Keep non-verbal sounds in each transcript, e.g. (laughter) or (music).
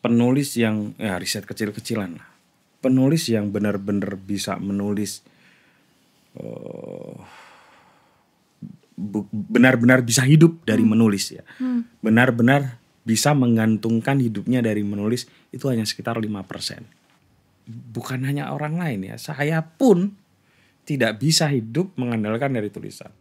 penulis yang ya riset kecil-kecilan lah. Penulis yang benar-benar bisa menulis eh, benar benar-benar bisa hidup dari hmm. menulis ya. Hmm. Benar-benar hmm. bisa menggantungkan hidupnya dari menulis itu hanya sekitar lima persen. Bukan hanya orang lain ya, saya pun tidak bisa hidup mengandalkan dari tulisan.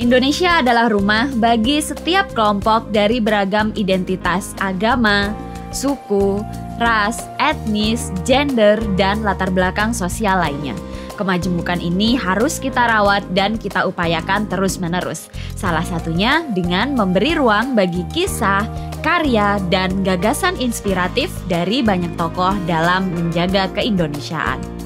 Indonesia adalah rumah bagi setiap kelompok dari beragam identitas agama, suku, ras, etnis, gender, dan latar belakang sosial lainnya. Kemajemukan ini harus kita rawat dan kita upayakan terus-menerus. Salah satunya dengan memberi ruang bagi kisah, karya, dan gagasan inspiratif dari banyak tokoh dalam menjaga keindonesiaan.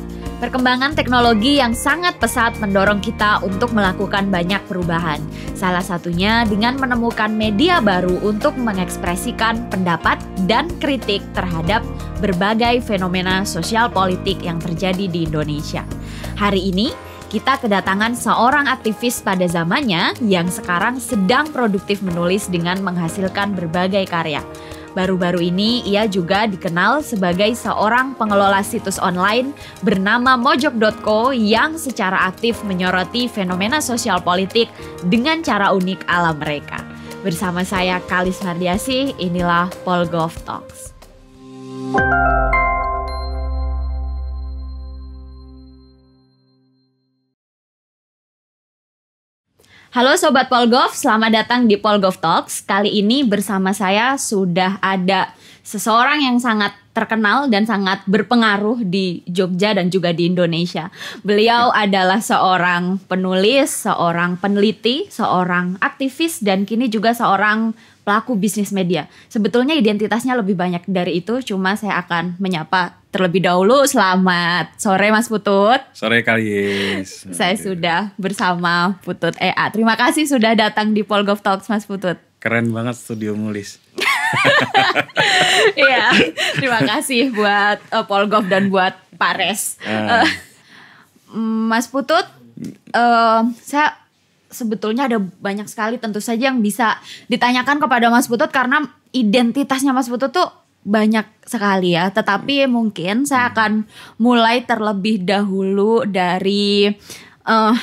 Perkembangan teknologi yang sangat pesat mendorong kita untuk melakukan banyak perubahan. Salah satunya dengan menemukan media baru untuk mengekspresikan pendapat dan kritik terhadap berbagai fenomena sosial politik yang terjadi di Indonesia. Hari ini, kita kedatangan seorang aktivis pada zamannya yang sekarang sedang produktif menulis dengan menghasilkan berbagai karya. Baru-baru ini ia juga dikenal sebagai seorang pengelola situs online bernama mojok.co yang secara aktif menyoroti fenomena sosial politik dengan cara unik ala mereka. Bersama saya Kalis Mardiasih, inilah Polgov Talks. Thank you Halo Sobat Polgov, selamat datang di Polgov Talks. Kali ini bersama saya sudah ada seseorang yang sangat terkenal dan sangat berpengaruh di Jogja dan juga di Indonesia. Beliau adalah seorang penulis, seorang peneliti, seorang aktivis dan kini juga seorang pelaku bisnis media. Sebetulnya identitasnya lebih banyak dari itu, cuma saya akan menyapa terlebih dahulu. Selamat sore Mas Putut. Sore Kalis. saya sudah bersama Putut EA. Terima kasih sudah datang di Polgov Talks Mas Putut. Keren banget studio mulis. (laughs) Iya, terima kasih buat uh, eh, Polgov dan buat Pares. Uh. Uh, Mas Putut, uh, saya sebetulnya ada banyak sekali tentu saja yang bisa ditanyakan kepada Mas Putut karena identitasnya Mas Putut tuh banyak sekali ya, tetapi hmm. mungkin saya hmm. akan mulai terlebih dahulu dari uh,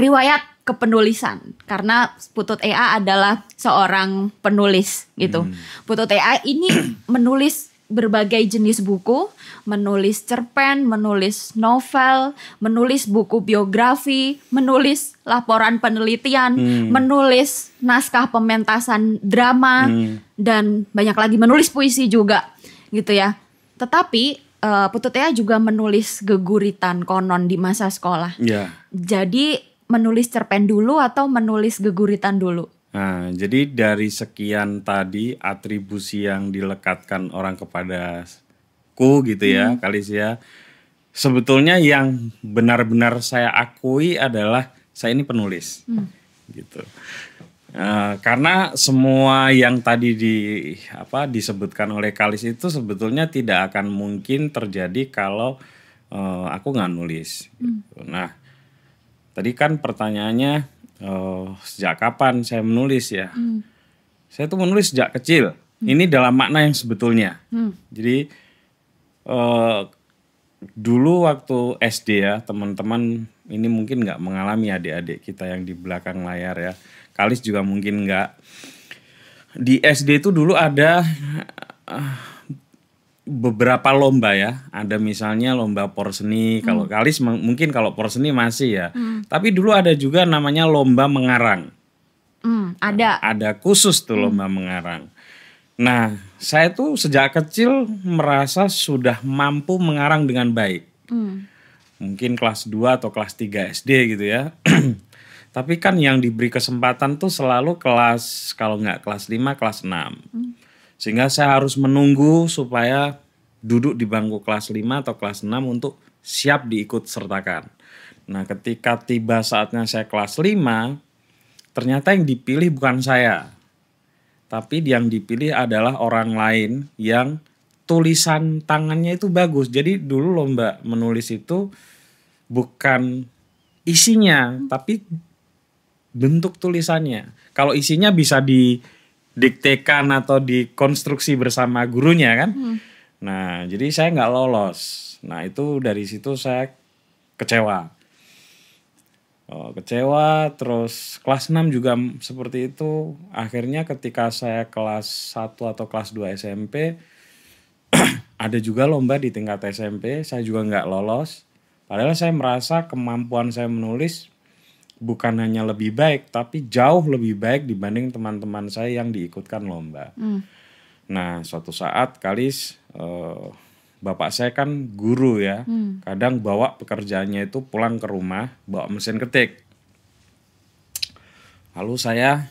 riwayat kepenulisan karena Putut EA adalah seorang penulis gitu. Hmm. Putut EA ini (clears throat) menulis berbagai jenis buku, menulis cerpen, menulis novel, menulis buku biografi, menulis laporan penelitian, hmm. menulis naskah pementasan drama hmm. dan banyak lagi menulis puisi juga gitu ya. Tetapi uh, Putut Ea juga menulis geguritan konon di masa sekolah. Yeah. Jadi menulis cerpen dulu atau menulis geguritan dulu? Nah, jadi dari sekian tadi atribusi yang dilekatkan orang kepada ku gitu ya, hmm. Kalisia. Sebetulnya yang benar-benar saya akui adalah saya ini penulis. Hmm. Gitu. Uh, karena semua yang tadi di apa disebutkan oleh Kalis itu sebetulnya tidak akan mungkin terjadi kalau uh, aku nggak nulis. Hmm. Gitu. Nah, tadi kan pertanyaannya uh, sejak kapan saya menulis ya. Hmm. Saya tuh menulis sejak kecil. Hmm. Ini dalam makna yang sebetulnya. Hmm. Jadi uh, dulu waktu SD ya teman-teman ini mungkin nggak mengalami adik-adik kita yang di belakang layar ya. Kalis juga mungkin nggak. Di SD itu dulu ada uh, beberapa lomba ya. Ada misalnya lomba porseni, hmm. kalau kalis mungkin kalau porseni masih ya. Hmm. Tapi dulu ada juga namanya lomba mengarang. Hmm, ada. Ada khusus tuh hmm. lomba hmm. mengarang. Nah, saya tuh sejak kecil merasa sudah mampu mengarang dengan baik. Hmm. Mungkin kelas 2 atau kelas 3 SD gitu ya. (clears throat) Tapi kan yang diberi kesempatan tuh selalu kelas kalau nggak kelas 5, kelas 6. Hmm sehingga saya harus menunggu supaya duduk di bangku kelas 5 atau kelas 6 untuk siap diikut sertakan. Nah, ketika tiba saatnya saya kelas 5, ternyata yang dipilih bukan saya. Tapi yang dipilih adalah orang lain yang tulisan tangannya itu bagus. Jadi dulu lomba menulis itu bukan isinya, tapi bentuk tulisannya. Kalau isinya bisa di diktekan atau dikonstruksi bersama gurunya kan. Hmm. Nah, jadi saya nggak lolos. Nah, itu dari situ saya kecewa. Oh, kecewa, terus kelas 6 juga seperti itu. Akhirnya ketika saya kelas 1 atau kelas 2 SMP, (clears throat) ada juga lomba di tingkat SMP, saya juga nggak lolos. Padahal saya merasa kemampuan saya menulis bukan hanya lebih baik tapi jauh lebih baik dibanding teman-teman saya yang diikutkan lomba. Hmm. Nah, suatu saat Kalis uh, bapak saya kan guru ya. Hmm. Kadang bawa pekerjaannya itu pulang ke rumah bawa mesin ketik. Lalu saya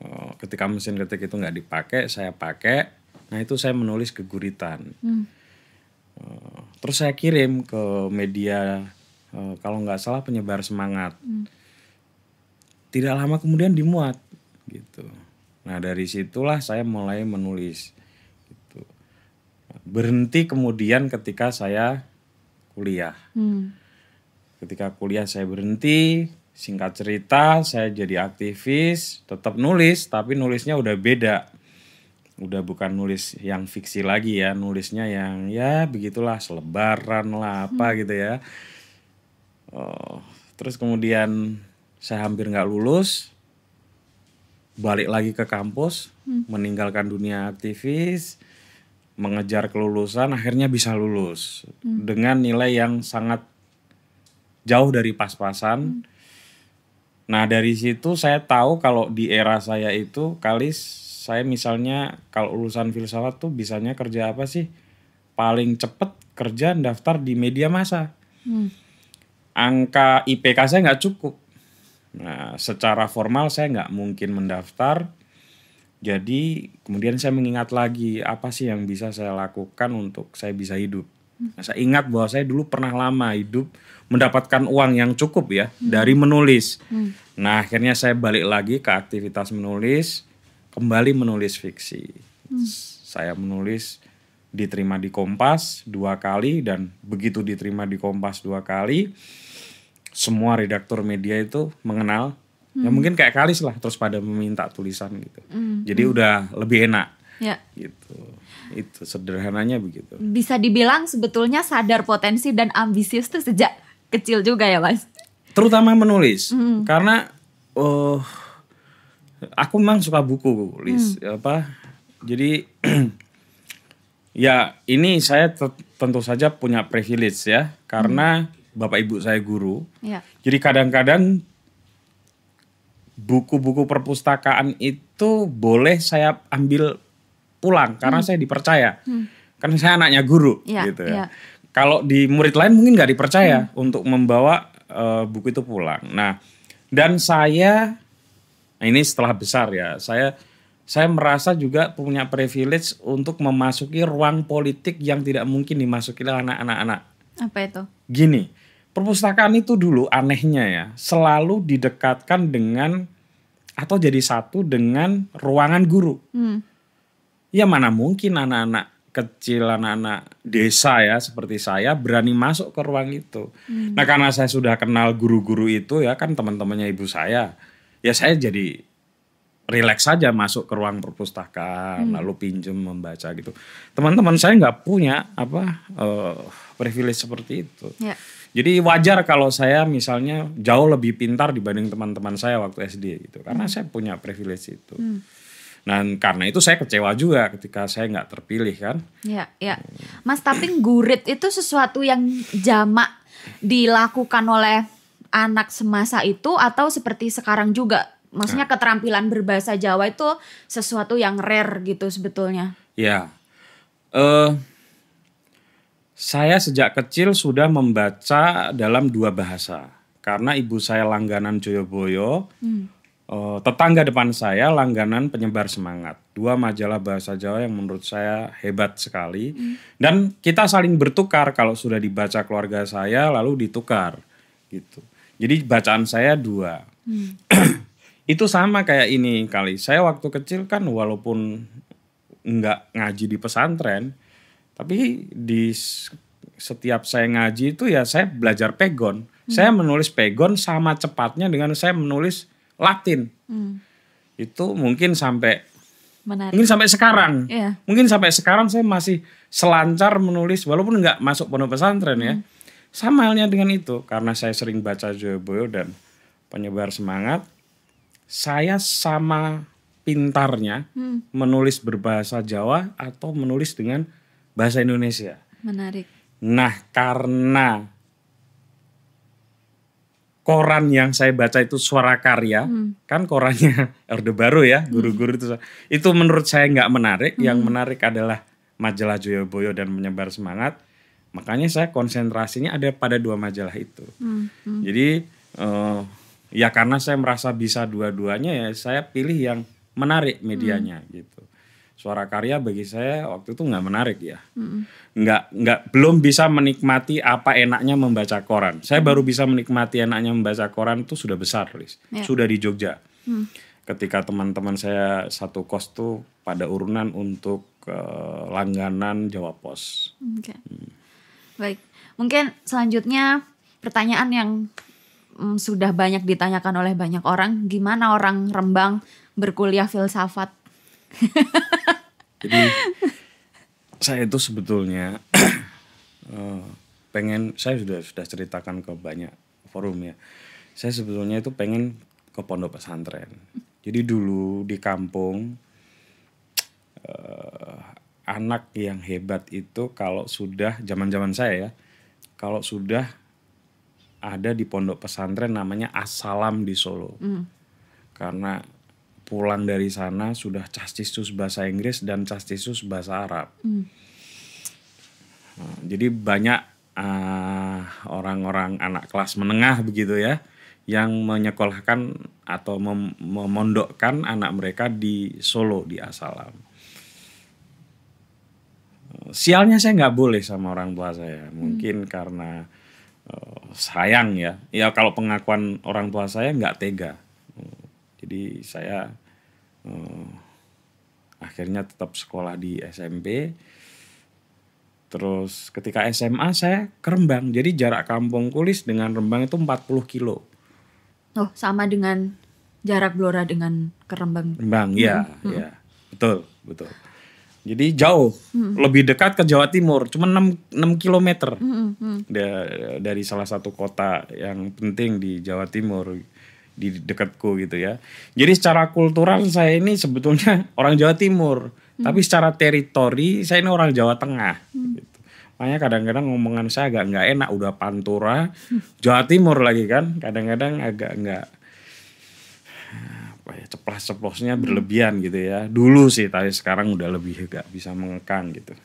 uh, ketika mesin ketik itu nggak dipakai, saya pakai. Nah, itu saya menulis keguritan. Hmm. Uh, terus saya kirim ke media kalau nggak salah penyebar semangat. Hmm tidak lama kemudian dimuat gitu. Nah dari situlah saya mulai menulis. Gitu. Berhenti kemudian ketika saya kuliah. Hmm. Ketika kuliah saya berhenti. Singkat cerita saya jadi aktivis, tetap nulis tapi nulisnya udah beda udah bukan nulis yang fiksi lagi ya nulisnya yang ya begitulah selebaran lah apa hmm. gitu ya oh, terus kemudian saya hampir nggak lulus balik lagi ke kampus hmm. meninggalkan dunia aktivis mengejar kelulusan akhirnya bisa lulus hmm. dengan nilai yang sangat jauh dari pas-pasan. Hmm. Nah, dari situ saya tahu kalau di era saya itu kali saya misalnya kalau lulusan filsafat tuh bisanya kerja apa sih? Paling cepet kerja daftar di media masa. Hmm. Angka IPK saya nggak cukup. Nah, secara formal saya nggak mungkin mendaftar. Jadi kemudian saya mengingat lagi apa sih yang bisa saya lakukan untuk saya bisa hidup. Nah, saya ingat bahwa saya dulu pernah lama hidup mendapatkan uang yang cukup ya hmm. dari menulis. Hmm. Nah akhirnya saya balik lagi ke aktivitas menulis, kembali menulis fiksi. Hmm. Saya menulis diterima di Kompas dua kali dan begitu diterima di Kompas dua kali semua redaktur media itu mengenal hmm. ya mungkin kayak kalis lah terus pada meminta tulisan gitu hmm. jadi hmm. udah lebih enak ya. gitu itu sederhananya begitu bisa dibilang sebetulnya sadar potensi dan ambisius tuh sejak kecil juga ya mas terutama menulis hmm. karena uh, aku memang suka buku tulis hmm. apa jadi (clears throat) ya ini saya tentu saja punya privilege ya karena hmm bapak ibu saya guru. Ya. Jadi kadang-kadang buku-buku perpustakaan itu boleh saya ambil pulang karena hmm. saya dipercaya. Hmm. Karena saya anaknya guru ya, gitu ya. ya. Kalau di murid lain mungkin nggak dipercaya hmm. untuk membawa uh, buku itu pulang. Nah, dan saya nah ini setelah besar ya, saya saya merasa juga punya privilege untuk memasuki ruang politik yang tidak mungkin dimasuki oleh anak-anak. Apa itu? Gini, perpustakaan itu dulu anehnya ya selalu didekatkan dengan atau jadi satu dengan ruangan guru. Hmm. Ya mana mungkin anak-anak kecil, anak-anak desa ya seperti saya berani masuk ke ruang itu. Hmm. Nah karena saya sudah kenal guru-guru itu ya kan teman-temannya ibu saya, ya saya jadi relax saja masuk ke ruang perpustakaan hmm. lalu pinjem membaca gitu. Teman-teman saya nggak punya apa uh, privilege seperti itu. Yeah jadi wajar kalau saya misalnya jauh lebih pintar dibanding teman-teman saya waktu SD gitu. Karena hmm. saya punya privilege itu. Hmm. Nah karena itu saya kecewa juga ketika saya nggak terpilih kan. Ya, ya. Mas tapi gurit itu sesuatu yang jamak dilakukan oleh anak semasa itu atau seperti sekarang juga? Maksudnya nah. keterampilan berbahasa Jawa itu sesuatu yang rare gitu sebetulnya. Ya. Uh, saya sejak kecil sudah membaca dalam dua bahasa. Karena ibu saya langganan Joyoboyo, hmm. uh, tetangga depan saya langganan penyebar semangat. Dua majalah bahasa Jawa yang menurut saya hebat sekali. Hmm. Dan kita saling bertukar kalau sudah dibaca keluarga saya lalu ditukar gitu. Jadi bacaan saya dua. Hmm. (clears throat) Itu sama kayak ini kali. Saya waktu kecil kan walaupun nggak ngaji di pesantren, tapi di setiap saya ngaji itu ya saya belajar pegon. Hmm. Saya menulis pegon sama cepatnya dengan saya menulis Latin. Hmm. Itu mungkin sampai Menarik. mungkin sampai sekarang. Yeah. Mungkin sampai sekarang saya masih selancar menulis walaupun nggak masuk pondok pesantren ya. hmm. ya. Sama halnya dengan itu karena saya sering baca Joyboyo dan penyebar semangat, saya sama pintarnya hmm. menulis berbahasa Jawa atau menulis dengan bahasa Indonesia. Menarik. Nah, karena koran yang saya baca itu Suara Karya, hmm. kan korannya (laughs) Orde Baru ya, hmm. guru-guru itu. Itu menurut saya nggak menarik. Hmm. Yang menarik adalah majalah Joyoboyo dan Menyebar Semangat. Makanya saya konsentrasinya ada pada dua majalah itu. Hmm. hmm. Jadi uh, ya karena saya merasa bisa dua-duanya ya saya pilih yang menarik medianya hmm. gitu suara karya bagi saya waktu itu nggak menarik ya mm. nggak nggak belum bisa menikmati apa enaknya membaca koran saya baru bisa menikmati enaknya membaca koran itu sudah besar Riz. Yeah. sudah di Jogja mm. ketika teman-teman saya satu kos tuh pada urunan untuk eh, langganan Jawa Pos okay. hmm. baik mungkin selanjutnya pertanyaan yang mm, sudah banyak ditanyakan oleh banyak orang gimana orang Rembang berkuliah filsafat (laughs) Jadi saya itu sebetulnya (clears throat) eh, pengen saya sudah sudah ceritakan ke banyak forum ya. Saya sebetulnya itu pengen ke pondok pesantren. Jadi dulu di kampung uh, anak yang hebat itu kalau sudah zaman-zaman saya ya, kalau sudah ada di pondok pesantren namanya Asalam di Solo. Mm. Karena pulang dari sana sudah castisus bahasa Inggris dan castisus bahasa Arab. Hmm. Nah, jadi banyak ah, orang-orang uh, anak kelas menengah begitu ya yang menyekolahkan atau mem memondokkan anak mereka di Solo di Asalam. Sialnya saya nggak boleh sama orang tua saya, hmm. mungkin hmm. karena uh, sayang ya. Ya kalau pengakuan orang tua saya nggak tega jadi saya uh, akhirnya tetap sekolah di SMP. Terus ketika SMA saya ke Rembang. Jadi jarak kampung Kulis dengan Rembang itu 40 kilo. Oh, sama dengan jarak Blora dengan ke Rembang. Rembang, iya, hmm. ya Betul, betul. Jadi jauh, hmm. lebih dekat ke Jawa Timur, cuma 6 6 km. Hmm, hmm. hmm. Dari salah satu kota yang penting di Jawa Timur di dekatku gitu ya. Jadi secara kultural saya ini sebetulnya (laughs) orang Jawa Timur, hmm. tapi secara teritori saya ini orang Jawa Tengah. Hmm. Gitu. Makanya kadang-kadang ngomongan saya agak nggak enak, udah pantura, hmm. Jawa Timur lagi kan, kadang-kadang agak nggak apa ya ceplos ceplosnya hmm. berlebihan gitu ya. Dulu sih, tapi sekarang udah lebih agak bisa mengekang gitu.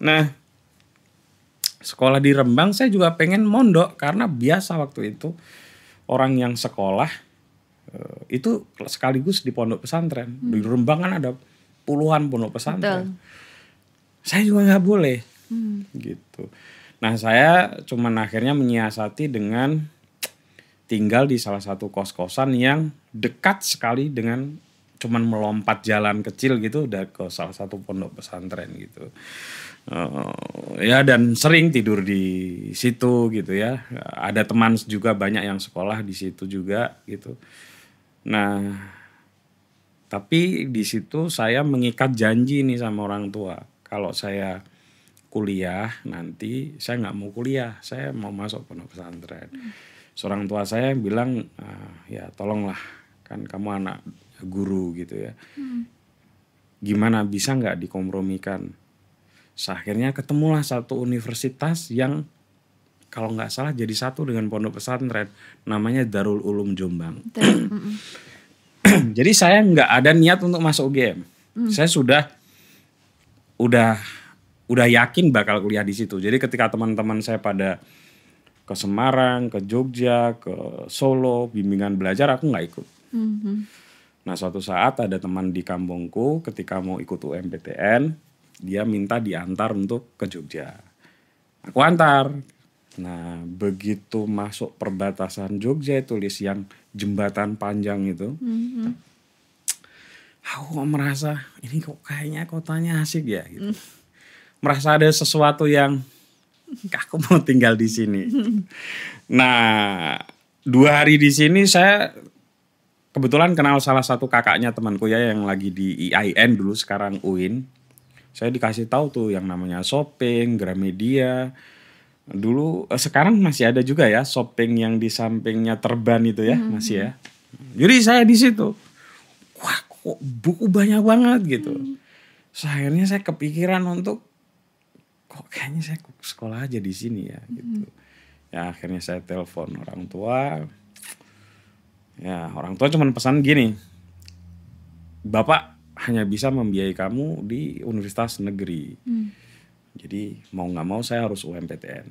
Nah, sekolah di Rembang saya juga pengen mondok karena biasa waktu itu orang yang sekolah Eh, itu sekaligus di pondok pesantren hmm. di Rembang kan ada puluhan pondok pesantren Betul. saya juga nggak boleh hmm. gitu nah saya cuman akhirnya menyiasati dengan tinggal di salah satu kos-kosan yang dekat sekali dengan cuman melompat jalan kecil gitu udah ke salah satu pondok pesantren gitu uh, ya dan sering tidur di situ gitu ya ada teman juga banyak yang sekolah di situ juga gitu Nah, tapi di situ saya mengikat janji nih sama orang tua. Kalau saya kuliah nanti saya nggak mau kuliah, saya mau masuk pondok pesantren. Hmm. Seorang tua saya bilang, ah, ya tolonglah kan kamu anak guru gitu ya. Hmm. Gimana bisa nggak dikompromikan? Seakhirnya ketemulah satu universitas yang kalau nggak salah jadi satu dengan pondok pesantren namanya Darul Ulum Jombang. (clears throat) jadi saya nggak ada niat untuk masuk UGM. Mm. Saya sudah udah udah yakin bakal kuliah di situ. Jadi ketika teman-teman saya pada ke Semarang, ke Jogja, ke Solo, bimbingan belajar aku nggak ikut. -hmm. Nah suatu saat ada teman di kampungku ketika mau ikut UMPTN, dia minta diantar untuk ke Jogja. Aku antar Nah, begitu masuk perbatasan Jogja tulis yang jembatan panjang itu, mm-hmm. aku kok merasa ini kok kayaknya kotanya asik ya, gitu. Mm. merasa ada sesuatu yang aku mau tinggal di sini. Mm. Nah, dua hari di sini saya kebetulan kenal salah satu kakaknya temanku ya yang lagi di IAIN dulu sekarang UIN. Saya dikasih tahu tuh yang namanya shopping, Gramedia, dulu eh, sekarang masih ada juga ya shopping yang di sampingnya terban itu ya hmm. masih ya mhm. jadi saya di situ wah kok buku banyak banget gitu hmm. so, akhirnya saya kepikiran untuk kok kayaknya saya sekolah aja di sini ya mhm. gitu ya akhirnya saya telepon orang tua ya orang tua cuma pesan gini bapak hanya bisa membiayai kamu di universitas negeri hmm jadi mau nggak mau saya harus UMPTN.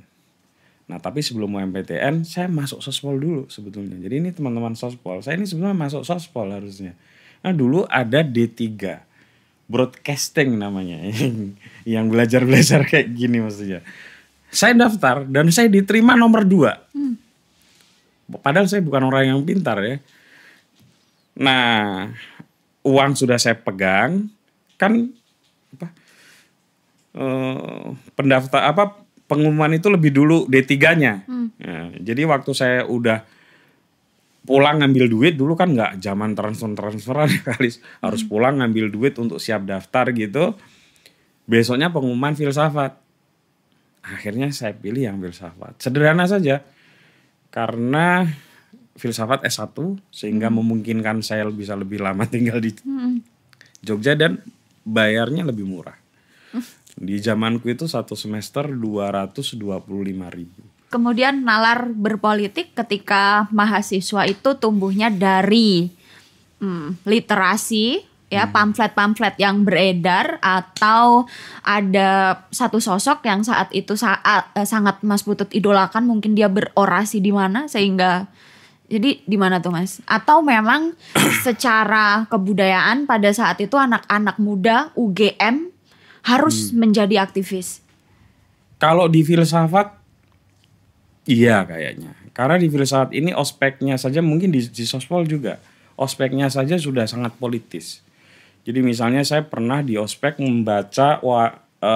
Nah tapi sebelum UMPTN saya masuk sospol dulu sebetulnya. Jadi ini teman-teman sospol, saya ini sebetulnya masuk sospol harusnya. Nah dulu ada D3 broadcasting namanya (laughs) yang belajar-belajar kayak gini maksudnya. Saya daftar dan saya diterima nomor 2. Hmm. Padahal saya bukan orang yang pintar ya. Nah, uang sudah saya pegang, kan apa? Eh, pendaftar apa pengumuman itu lebih dulu D3-nya. Hmm. Ya, jadi waktu saya udah pulang ngambil duit dulu kan nggak zaman transfer transferan ya, (laughs) kali hmm. harus pulang ngambil duit untuk siap daftar gitu besoknya pengumuman filsafat akhirnya saya pilih yang filsafat sederhana saja karena filsafat S1 sehingga hmm. memungkinkan saya bisa lebih lama (laughs) tinggal di hmm. Jogja dan bayarnya lebih murah hmm. Di zamanku itu satu semester 225 ribu. Kemudian nalar berpolitik ketika mahasiswa itu tumbuhnya dari hmm, literasi ya hmm. pamflet-pamflet yang beredar atau ada satu sosok yang saat itu saat, eh, sangat Mas butut idolakan mungkin dia berorasi di mana sehingga jadi di mana tuh Mas? Atau memang (clears throat) secara kebudayaan pada saat itu anak-anak muda UGM harus hmm. menjadi aktivis. Kalau di filsafat, iya kayaknya. Karena di filsafat ini ospeknya saja mungkin di, di sospol juga. Ospeknya saja sudah sangat politis. Jadi misalnya saya pernah di ospek membaca wa, e,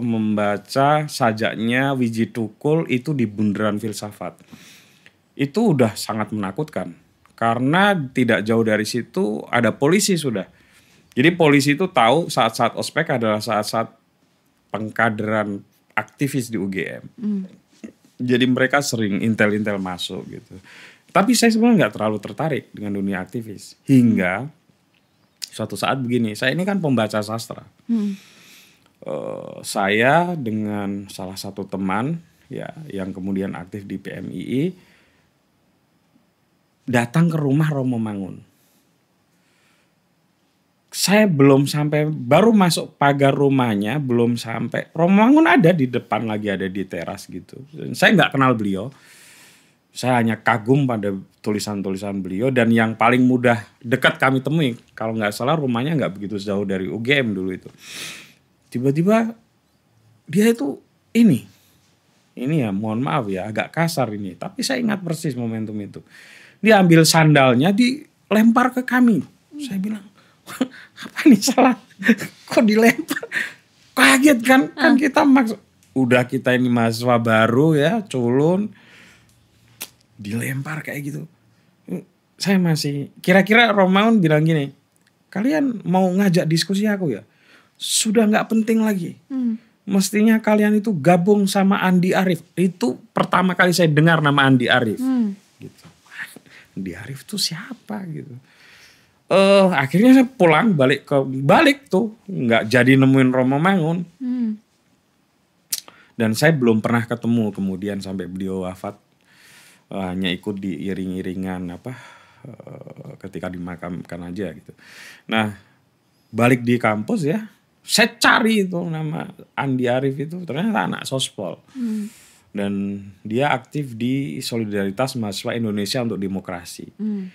membaca sajaknya Wiji Tukul itu di bundaran filsafat. Itu udah sangat menakutkan. Karena tidak jauh dari situ ada polisi sudah jadi polisi itu tahu saat-saat ospek adalah saat-saat pengkaderan aktivis di UGM. Mm. Jadi mereka sering intel-intel masuk gitu. Tapi saya sebenarnya nggak terlalu tertarik dengan dunia aktivis hingga hmm. suatu saat begini. Saya ini kan pembaca sastra. Mm. Uh, saya dengan salah satu teman ya yang kemudian aktif di PMII datang ke rumah Romo Mangun saya belum sampai baru masuk pagar rumahnya belum sampai Romangun ada di depan lagi ada di teras gitu saya nggak kenal beliau saya hanya kagum pada tulisan-tulisan beliau dan yang paling mudah dekat kami temui kalau nggak salah rumahnya nggak begitu jauh dari UGM dulu itu tiba-tiba dia itu ini ini ya mohon maaf ya agak kasar ini tapi saya ingat persis momentum itu dia ambil sandalnya dilempar ke kami saya bilang apa nih salah kok dilempar kaget kan uh. kan ah. kita maksud udah kita ini mahasiswa baru ya culun dilempar kayak gitu saya masih kira-kira Romaun bilang gini kalian mau ngajak diskusi aku ya sudah nggak penting lagi hmm. mestinya kalian itu gabung sama Andi Arif itu pertama kali saya dengar nama Andi Arif hmm. gitu Andi Arif tuh siapa gitu uh, akhirnya saya pulang balik ke balik tuh nggak jadi nemuin Romo Mangun hmm. dan saya belum pernah ketemu kemudian sampai beliau wafat uh, hanya ikut di iring-iringan apa uh, ketika dimakamkan aja gitu nah balik di kampus ya saya cari itu nama Andi Arief itu ternyata anak sospol hmm. dan dia aktif di solidaritas mahasiswa Indonesia untuk demokrasi hmm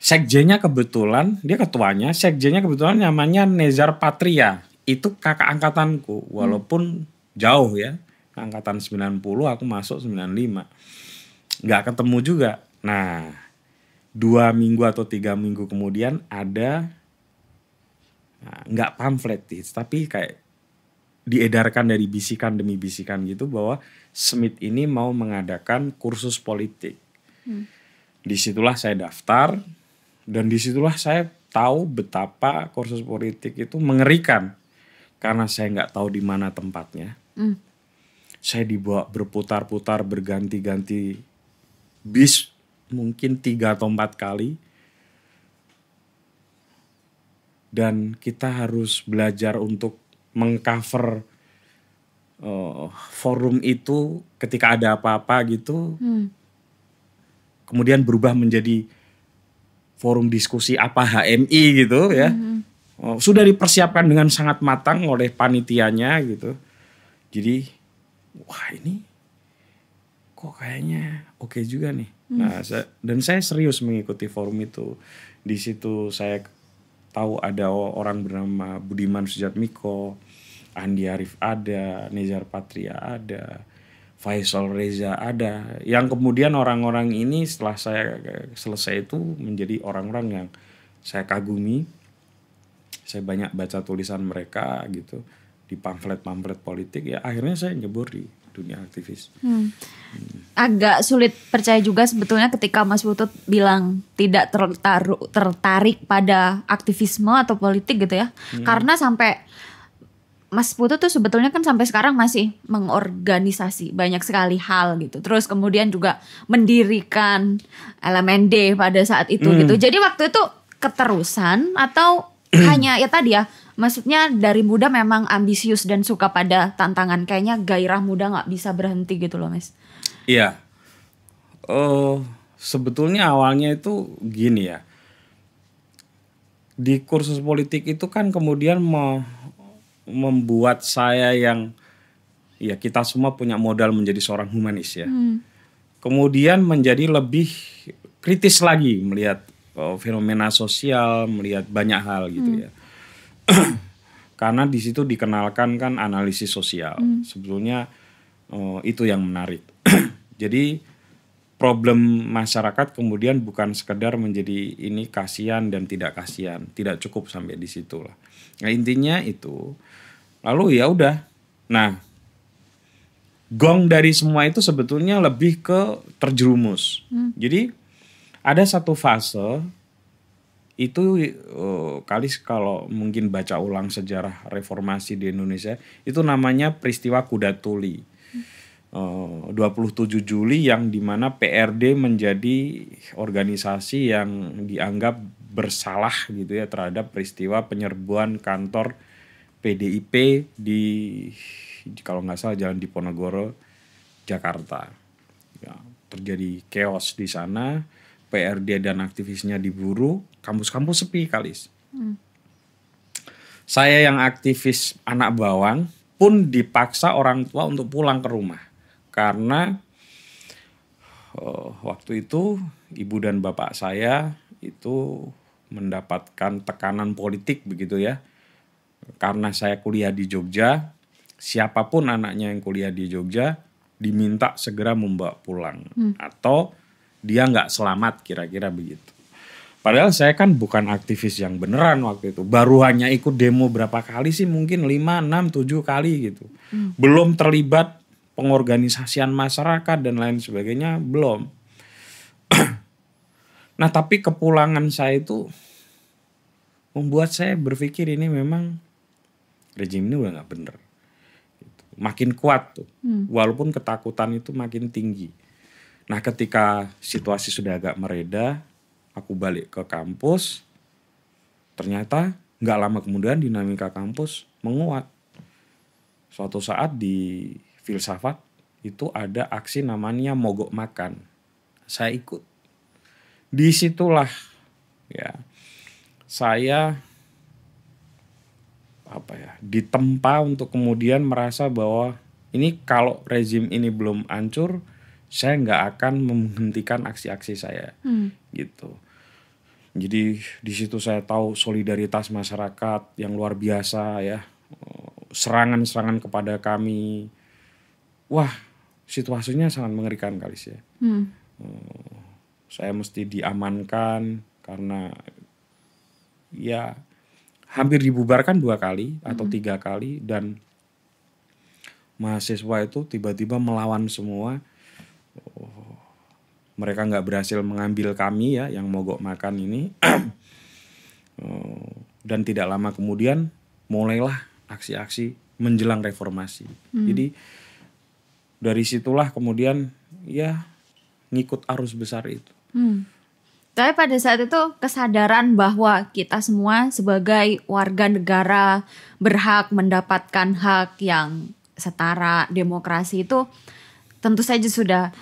Sekjennya kebetulan dia ketuanya, sekjennya kebetulan namanya Nezar Patria. Itu kakak angkatanku hmm. walaupun hmm. jauh ya. Angkatan 90 aku masuk 95. Nggak ketemu juga. Nah, dua minggu atau tiga minggu kemudian ada nah, nggak pamflet tapi kayak diedarkan dari bisikan demi bisikan gitu bahwa Smith ini mau mengadakan kursus politik. Hmm. Disitulah saya daftar, dan disitulah saya tahu betapa kursus politik itu mengerikan karena saya nggak tahu di mana tempatnya. Mm. Saya dibawa berputar-putar berganti-ganti bis mungkin tiga atau empat kali. Dan kita harus belajar untuk mengcover uh, forum itu ketika ada apa-apa gitu. mm. Kemudian berubah menjadi forum diskusi apa HMI gitu ya. Mm -hmm. Sudah dipersiapkan dengan sangat matang oleh panitianya gitu. Jadi wah ini kok kayaknya oke okay juga nih. Mm. Nah, saya, dan saya serius mengikuti forum itu. Di situ saya tahu ada orang bernama Budiman Sujatmiko, Andi Arif ada, Nezar Patria ada, Faisal Reza ada yang kemudian orang-orang ini setelah saya selesai itu menjadi orang-orang yang saya kagumi saya banyak baca tulisan mereka gitu di pamflet-pamflet politik ya akhirnya saya nyebur di dunia aktivis hmm. Hmm. agak sulit percaya juga sebetulnya ketika Mas Butut bilang tidak tertarik tertarik pada aktivisme atau politik gitu ya hmm. karena sampai Mas Putu tuh sebetulnya kan sampai sekarang masih mengorganisasi banyak sekali hal gitu. Terus kemudian juga mendirikan elemen D pada saat itu hmm. gitu. Jadi waktu itu keterusan atau (clears throat) hanya ya tadi ya maksudnya dari muda memang ambisius dan suka pada tantangan kayaknya gairah muda nggak bisa berhenti gitu loh mas iya uh, sebetulnya awalnya itu gini ya di kursus politik itu kan kemudian me membuat saya yang ya kita semua punya modal menjadi seorang humanis ya. Hmm. Kemudian menjadi lebih kritis lagi melihat oh, fenomena sosial, melihat banyak hal gitu hmm. ya. (clears throat) Karena di situ dikenalkan kan analisis sosial. Hmm. Sebetulnya oh, itu yang menarik. (clears throat) Jadi problem masyarakat kemudian bukan sekedar menjadi ini kasihan dan tidak kasihan, tidak cukup sampai di situlah Nah, intinya itu Lalu ya udah. Nah, gong dari semua itu sebetulnya lebih ke terjerumus. Hmm. Jadi ada satu fase itu uh, kali kalau mungkin baca ulang sejarah reformasi di Indonesia itu namanya peristiwa kuda tuli. Eh, uh, 27 Juli yang dimana PRD menjadi organisasi yang dianggap bersalah gitu ya terhadap peristiwa penyerbuan kantor PDIP di, kalau nggak salah Jalan di Diponegoro Jakarta ya, terjadi chaos di sana PRD dan aktivisnya diburu kampus-kampus sepi kalis hmm. saya yang aktivis anak bawang pun dipaksa orang tua untuk pulang ke rumah karena uh, waktu itu ibu dan bapak saya itu mendapatkan tekanan politik begitu ya karena saya kuliah di Jogja, siapapun anaknya yang kuliah di Jogja diminta segera membawa pulang hmm. atau dia nggak selamat kira-kira begitu. Padahal saya kan bukan aktivis yang beneran waktu itu. Baru hanya ikut demo berapa kali sih mungkin 5, 6, 7 kali gitu. Hmm. Belum terlibat pengorganisasian masyarakat dan lain sebagainya belum. (clears throat) nah, tapi kepulangan saya itu membuat saya berpikir ini memang rejim ini udah nggak bener gitu. makin kuat tuh hmm. walaupun ketakutan itu makin tinggi nah ketika situasi sudah agak mereda aku balik ke kampus ternyata nggak lama kemudian dinamika kampus menguat suatu saat di filsafat itu ada aksi namanya mogok makan saya ikut disitulah ya saya apa ya ditempa untuk kemudian merasa bahwa ini kalau rezim ini belum hancur saya nggak akan menghentikan aksi-aksi saya hmm. gitu jadi di situ saya tahu solidaritas masyarakat yang luar biasa ya serangan-serangan kepada kami wah situasinya sangat mengerikan kali sih hmm. Eh, saya mesti diamankan karena ya hampir dibubarkan dua kali atau hmm. tiga kali dan mahasiswa itu tiba-tiba melawan semua oh, mereka nggak berhasil mengambil kami ya yang mogok makan ini (clears throat) oh, dan tidak lama kemudian mulailah aksi-aksi menjelang reformasi hmm. jadi dari situlah kemudian ya ngikut arus besar itu hmm tapi pada saat itu kesadaran bahwa kita semua sebagai warga negara berhak mendapatkan hak yang setara demokrasi itu tentu saja sudah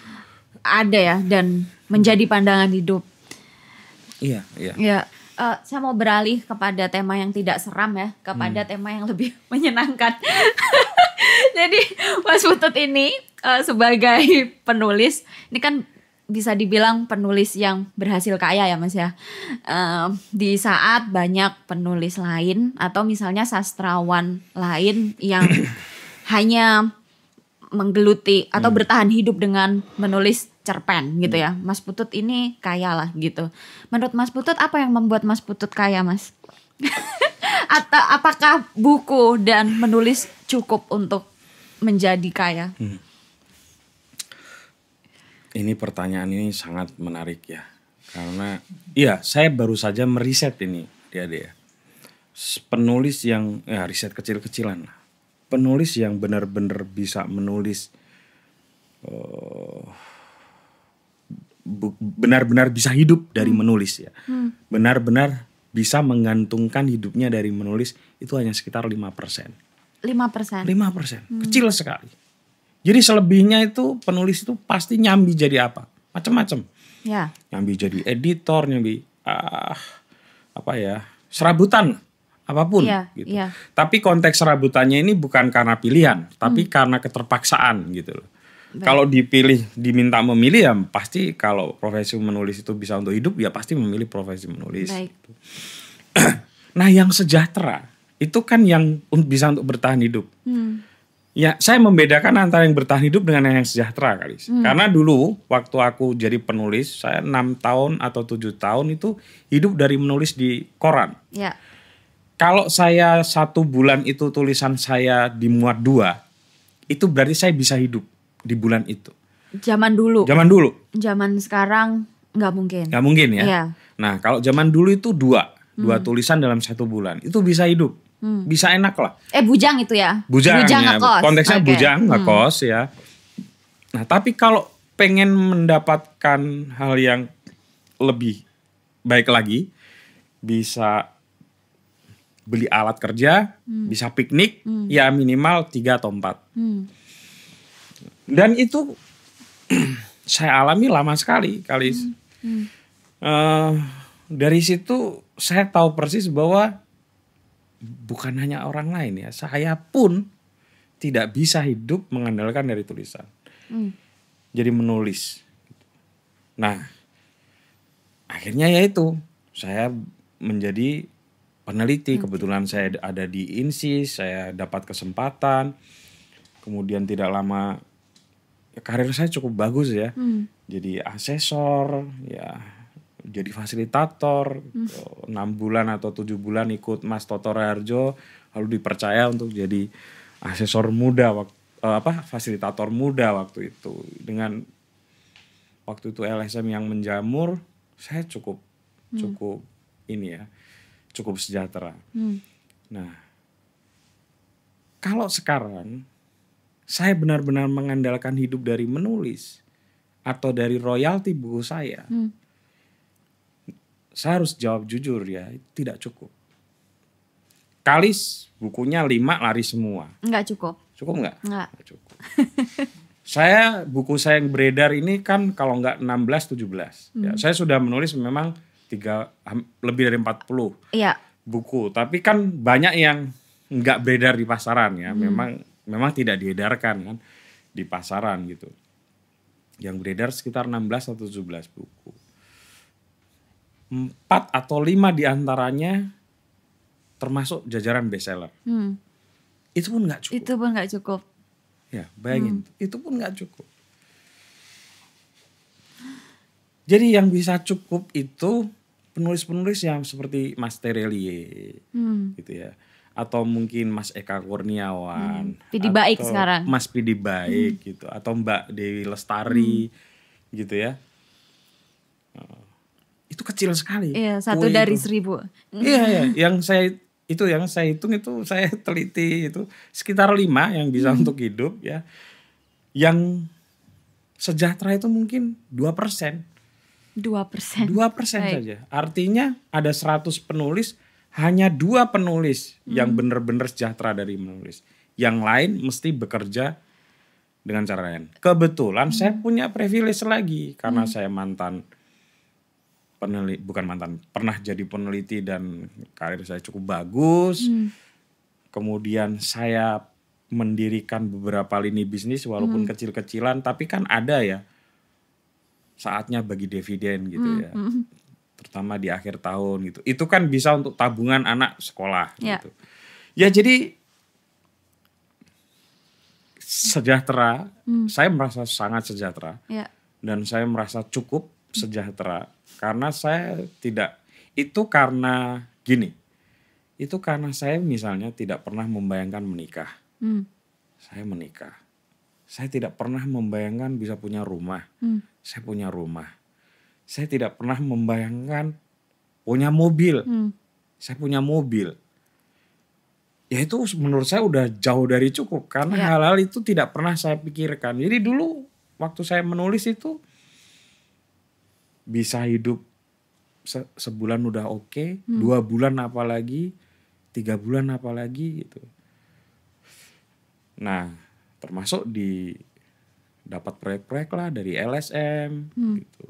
ada ya dan menjadi pandangan hidup. Iya, iya. Ya, uh, saya mau beralih kepada tema yang tidak seram ya, kepada hmm. tema yang lebih (laughs) menyenangkan. (laughs) Jadi Mas Putut ini uh, sebagai penulis, ini kan bisa dibilang penulis yang berhasil kaya ya mas ya uh, di saat banyak penulis lain atau misalnya sastrawan lain yang (coughs) hanya menggeluti atau hmm. bertahan hidup dengan menulis cerpen gitu ya hmm. Mas Putut ini kaya lah gitu menurut Mas Putut apa yang membuat Mas Putut kaya mas (laughs) atau apakah buku dan menulis cukup untuk menjadi kaya hmm. Ini pertanyaan ini sangat menarik ya. Karena iya, saya baru saja meriset ini dia ya. dia. Penulis yang ya riset kecil-kecilan Penulis yang benar-benar bisa menulis eh, benar benar-benar bisa hidup dari hmm. menulis ya. benar hmm. Benar-benar bisa menggantungkan hidupnya dari menulis itu hanya sekitar 5%. 5%. 5%. Hmm. Kecil sekali jadi selebihnya itu penulis itu pasti nyambi jadi apa? macem-macem. Ya. Nyambi jadi editor, nyambi ah apa ya? Serabutan apapun ya, gitu. Ya. Tapi konteks serabutannya ini bukan karena pilihan, tapi hmm. karena keterpaksaan gitu loh. Kalau dipilih, diminta memilih ya pasti kalau profesi menulis itu bisa untuk hidup ya pasti memilih profesi menulis. Baik. Gitu. (clears throat) nah, yang sejahtera itu kan yang bisa untuk bertahan hidup. Hmm Ya, saya membedakan antara yang bertahan hidup dengan yang sejahtera kali. Hmm. Karena dulu waktu aku jadi penulis, saya enam tahun atau tujuh tahun itu hidup dari menulis di koran. Ya. Kalau saya satu bulan itu tulisan saya dimuat dua, itu berarti saya bisa hidup di bulan itu. Zaman dulu. Zaman dulu. Zaman sekarang nggak mungkin. Nggak mungkin ya. ya. Nah, kalau zaman dulu itu dua, dua hmm. tulisan dalam satu bulan itu bisa hidup hmm. bisa enak lah. Eh bujang itu ya? Bujang, bujang ya. Ngekos. konteksnya okay. bujang nggak hmm. kos ya. Nah tapi kalau pengen mendapatkan hal yang lebih baik lagi, bisa beli alat kerja, hmm. bisa piknik, hmm. ya minimal tiga atau empat Hmm. Dan itu (clears throat) saya alami lama sekali kali. Hmm. Hmm. Uh, dari situ saya tahu persis bahwa bukan hanya orang lain ya, saya pun tidak bisa hidup mengandalkan dari tulisan. Hmm. Jadi menulis. Nah, akhirnya ya itu saya menjadi peneliti. Okay. Hmm. Kebetulan saya ada di INSI, saya dapat kesempatan. Kemudian tidak lama karir saya cukup bagus ya. Hmm. Jadi asesor, ya jadi fasilitator gitu. hmm. enam hmm. bulan atau tujuh bulan ikut Mas Toto Raharjo lalu dipercaya untuk jadi asesor muda waktu eh, apa fasilitator muda waktu itu dengan waktu itu LSM yang menjamur saya cukup hmm. cukup ini ya cukup sejahtera hmm. nah kalau sekarang saya benar-benar mengandalkan hidup dari menulis atau dari royalti buku saya hmm saya harus jawab jujur ya, tidak cukup. Kalis bukunya lima lari semua. Enggak cukup. Cukup enggak? Enggak. enggak cukup. (laughs) saya buku saya yang beredar ini kan kalau enggak 16 17. Hmm. Ya, saya sudah menulis memang tiga lebih dari 40. Iya. Buku, tapi kan banyak yang enggak beredar di pasaran ya. Hmm. Memang memang tidak diedarkan kan di pasaran gitu. Yang beredar sekitar 16 atau 17 buku empat atau lima diantaranya termasuk jajaran bestseller. Hmm. Itu pun nggak cukup. Itu pun nggak cukup. Ya, bayangin. Hmm. Itu pun nggak cukup. Jadi yang bisa cukup itu penulis-penulis yang seperti Mas Terelie, hmm. gitu ya, atau mungkin Mas Eka Kurniawan, hmm. Pidi baik sekarang, Mas Pidi baik hmm. gitu, atau Mbak Dewi Lestari, hmm. gitu ya itu kecil sekali. Iya, satu dari itu. seribu. Iya, iya, yang saya itu yang saya hitung itu saya (laughs) teliti itu sekitar lima yang bisa hmm. untuk hidup ya. Yang sejahtera itu mungkin dua persen. Dua persen. Dua persen saja. Artinya ada seratus penulis hanya dua penulis hmm. yang benar-benar sejahtera dari menulis. Yang lain mesti bekerja dengan cara lain. Kebetulan hmm. saya punya privilege lagi karena hmm. saya mantan peneliti bukan mantan pernah jadi peneliti dan karir saya cukup bagus hmm. kemudian saya mendirikan beberapa lini bisnis walaupun hmm. kecil-kecilan tapi kan ada ya saatnya bagi dividen gitu hmm. ya hmm. terutama di akhir tahun gitu itu kan bisa untuk tabungan anak sekolah ya gitu ya jadi sejahtera hmm. saya merasa sangat sejahtera ya. dan saya merasa cukup sejahtera karena saya tidak itu karena gini itu karena saya misalnya tidak pernah membayangkan menikah hmm. saya menikah saya tidak pernah membayangkan bisa punya rumah hmm. saya punya rumah saya tidak pernah membayangkan punya mobil hmm. saya punya mobil ya itu menurut saya udah jauh dari cukup karena ya. hal-hal itu tidak pernah saya pikirkan jadi dulu waktu saya menulis itu bisa hidup se sebulan udah oke, okay, hmm. dua bulan apalagi, tiga bulan apalagi gitu. Nah, termasuk di dapat proyek-proyek lah dari LSM hmm. gitu,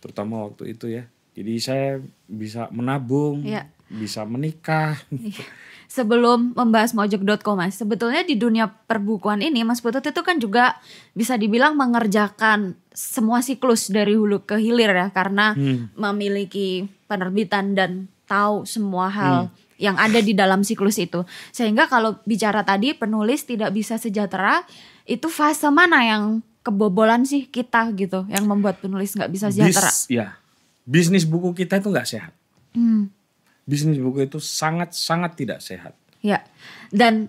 terutama waktu itu ya. Jadi saya bisa menabung. Yeah bisa menikah. Iya. Sebelum membahas mojok.com mas, sebetulnya di dunia perbukuan ini mas Putut itu kan juga bisa dibilang mengerjakan semua siklus dari hulu ke hilir ya karena hmm. memiliki penerbitan dan tahu semua hal. Hmm yang ada di dalam siklus itu. Sehingga kalau bicara tadi penulis tidak bisa sejahtera, itu fase mana yang kebobolan sih kita gitu, yang membuat penulis nggak bisa sejahtera? Bis, ya, bisnis buku kita itu nggak sehat. Hmm bisnis buku itu sangat-sangat tidak sehat. Ya, dan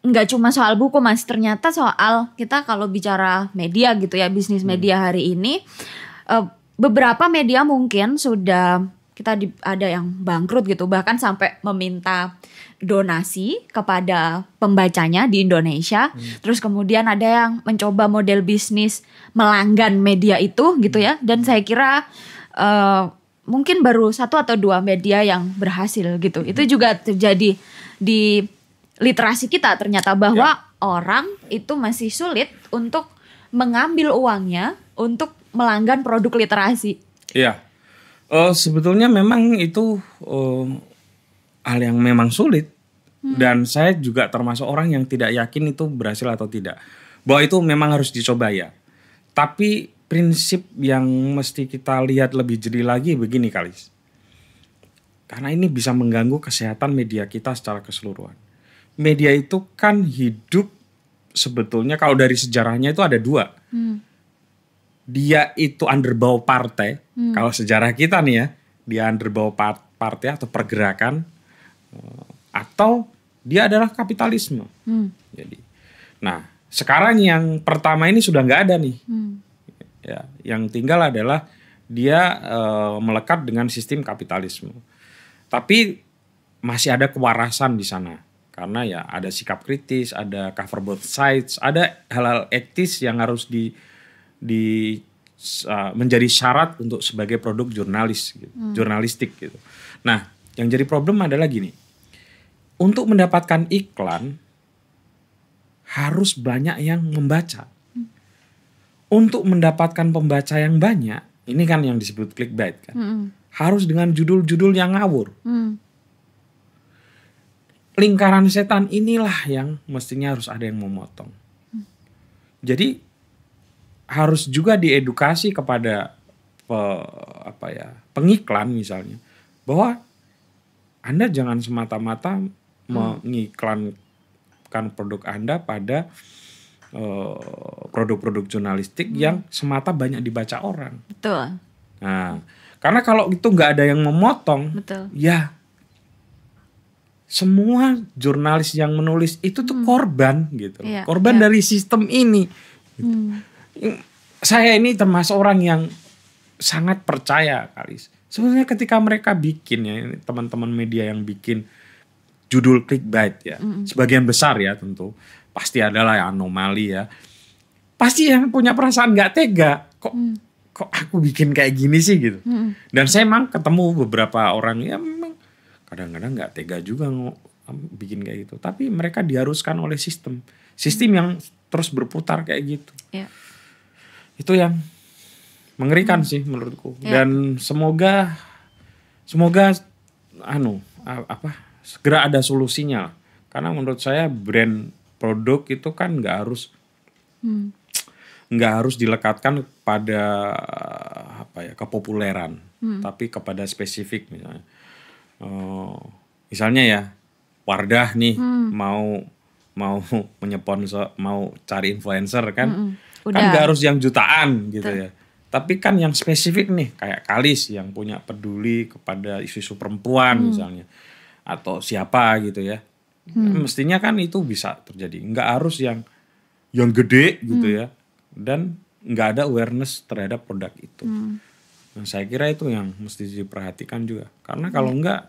nggak cuma soal buku mas, ternyata soal kita kalau bicara media gitu ya bisnis hmm. media hmm. hari ini, eh, beberapa media mungkin sudah kita ada yang bangkrut gitu bahkan sampai meminta donasi kepada pembacanya di Indonesia hmm. terus kemudian ada yang mencoba model bisnis melanggan media itu gitu ya dan saya kira uh, mungkin baru satu atau dua media yang berhasil gitu. Hmm. Itu juga terjadi di literasi kita ternyata bahwa ya. orang itu masih sulit untuk mengambil uangnya untuk melanggan produk literasi. Iya. Uh, sebetulnya memang itu uh, hal yang memang sulit hmm. dan saya juga termasuk orang yang tidak yakin itu berhasil atau tidak. Bahwa itu memang harus dicoba ya. Tapi prinsip yang mesti kita lihat lebih jeli lagi begini kali. Karena ini bisa mengganggu kesehatan media kita secara keseluruhan. Media itu kan hidup sebetulnya kalau dari sejarahnya itu ada dua. Hmm. Dia itu underbau partai. Hmm. Kalau sejarah kita nih ya, dia underbau partai atau pergerakan eh, atau dia adalah kapitalisme. Hmm. Jadi, nah sekarang yang pertama ini sudah nggak ada nih. Hmm Ya, yang tinggal adalah dia e, melekat dengan sistem kapitalisme. Tapi masih ada kewarasan di sana karena ya ada sikap kritis, ada cover both sides, ada hal-hal etis yang harus di di uh, menjadi syarat untuk sebagai produk jurnalis gitu, hmm. jurnalistik gitu. Nah, yang jadi problem adalah gini. Untuk mendapatkan iklan harus banyak yang membaca untuk mendapatkan pembaca yang banyak, ini kan yang disebut clickbait kan, mm. harus dengan judul-judul yang ngawur. Mm. Lingkaran setan inilah yang mestinya harus ada yang memotong. Mm. Jadi harus juga diedukasi kepada pe, apa ya pengiklan misalnya bahwa anda jangan semata-mata mm. mengiklankan produk anda pada Eh, produk-produk jurnalistik hmm. yang semata banyak dibaca orang. Betul. Nah, karena kalau itu nggak ada yang memotong, Betul. ya semua jurnalis yang menulis itu tuh hmm. korban gitu, ya, korban ya. dari sistem ini. Gitu. Hmm. Saya ini termasuk orang yang sangat percaya kali. Sebenarnya ketika mereka bikin ya teman-teman media yang bikin judul clickbait ya, hmm. sebagian besar ya tentu pasti adalah yang anomali ya. Pasti yang punya perasaan gak tega kok hmm. kok aku bikin kayak gini sih gitu. Hmm. Dan saya emang ketemu beberapa orang ya memang kadang-kadang gak tega juga bikin kayak gitu. Tapi mereka diharuskan oleh sistem. Sistem hmm. yang terus berputar kayak gitu. Yeah. Itu yang mengerikan hmm. sih menurutku yeah. dan semoga semoga anu apa segera ada solusinya karena menurut saya brand produk itu kan nggak harus hmm. nggak hmm. harus dilekatkan pada apa ya kepopuleran hmm. tapi kepada spesifik misalnya uh, misalnya ya Wardah nih hmm. mau mau (laughs) menyponsor mau cari influencer kan hmm. hmm. kan nggak harus yang jutaan gitu Tuh. ya tapi kan yang spesifik nih kayak Kalis yang punya peduli kepada isu-isu perempuan hmm. misalnya atau siapa gitu ya Hmm. Mestinya kan itu bisa terjadi. Nggak harus yang yang gede gitu hmm. ya. Dan nggak ada awareness terhadap produk itu. Hmm. Nah, saya kira itu yang mesti diperhatikan juga. Karena hmm. kalau hmm. nggak,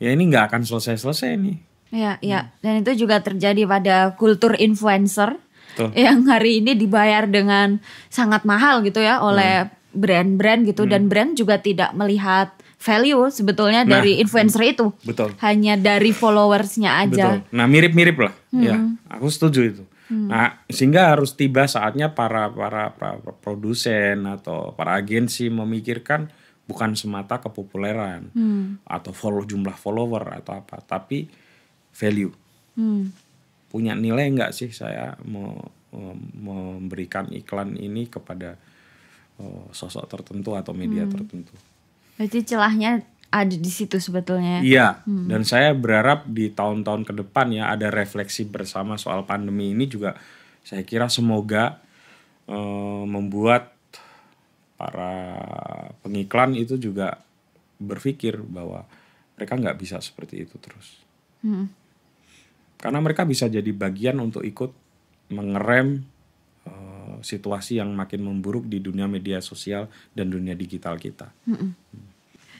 ya ini nggak akan selesai-selesai nih. Ya, ya. Hmm. Dan itu juga terjadi pada kultur influencer Tuh. yang hari ini dibayar dengan sangat mahal gitu ya oleh hmm. brand-brand gitu hmm. dan brand juga tidak melihat value sebetulnya nah, dari hmm. influencer itu. Betul. Hanya dari followersnya aja. Betul. Nah mirip-mirip lah. Hmm. Ya, aku setuju itu. Hmm. Nah sehingga harus tiba saatnya para para, para produsen atau para agensi memikirkan bukan semata kepopuleran hmm. atau follow jumlah follower atau apa, tapi value. Hmm. Punya nilai nggak sih saya mau memberikan iklan ini kepada eh, sosok tertentu atau media hmm. tertentu. Berarti celahnya ada di situ sebetulnya. Ya? Iya. Hmm. Dan saya berharap di tahun-tahun ke depan ya ada refleksi bersama soal pandemi ini juga saya kira semoga uh, membuat para pengiklan itu juga berpikir bahwa mereka nggak bisa seperti itu terus. Hmm. Karena mereka bisa jadi bagian untuk ikut mengerem situasi yang makin memburuk di dunia media sosial dan dunia digital kita. Mm-mm. Hmm.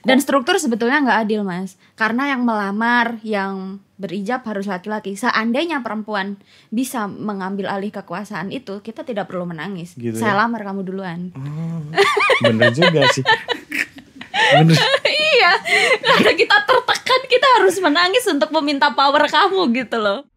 Dan struktur sebetulnya nggak adil mas, karena yang melamar, yang berijab harus laki-laki. Seandainya perempuan bisa mengambil alih kekuasaan itu, kita tidak perlu menangis. Gitu ya? Saya ya? lamar kamu duluan. Oh, bener juga sih. (laughs) iya, karena kita tertekan, kita harus menangis untuk meminta power kamu gitu loh.